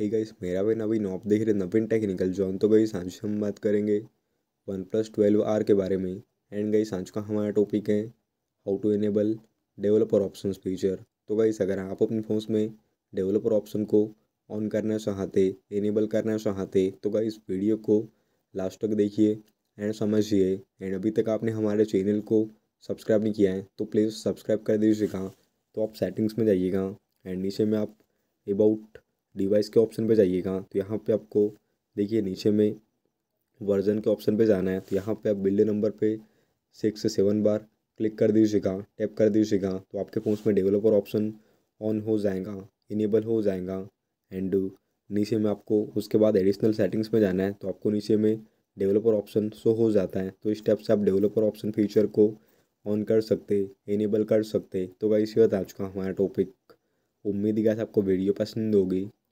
हे hey guys मेरा भी नवीन आप देख रहे नवीन टेक्निकल जॉन तो गई सांझ हम बात करेंगे वन प्लस ट्वेल्व आर के बारे में एंड गई सांझ का हमारा टॉपिक है how to enable developer option feature तो गाइस अगर आप अपने फोन में डेवलपर ऑप्शन को ऑन करना चाहते इनेबल करना चाहते तो गाइस वीडियो को लास्ट तक देखिए एंड समझिए एंड अभी तक आपने हमारे चैनल को सब्सक्राइब नहीं किया है तो प्लीज़ सब्सक्राइब कर दीजिएगा तो आप सेटिंग्स में जाइएगा एंड नीचे में आप अबाउट डिवाइस के ऑप्शन पे जाइएगा तो यहाँ पे आपको देखिए नीचे में वर्जन के ऑप्शन पे जाना है तो यहाँ पे आप बिल्ड नंबर पे सिक्स से सेवन बार क्लिक कर दीजिएगा टैप कर दीजिएगा तो आपके फ़ोन में डेवलपर ऑप्शन ऑन हो जाएगा इनेबल हो जाएगा एंड नीचे में आपको उसके बाद एडिशनल सेटिंग्स में जाना है तो आपको नीचे में डेवलपर ऑप्शन शो हो जाता है तो इस स्टेप से आप डेवलपर ऑप्शन फीचर को ऑन कर सकते इनेबल कर सकते तो गाइस ये बता चुका हमारा टॉपिक उम्मीद गया आपको वीडियो पसंद होगी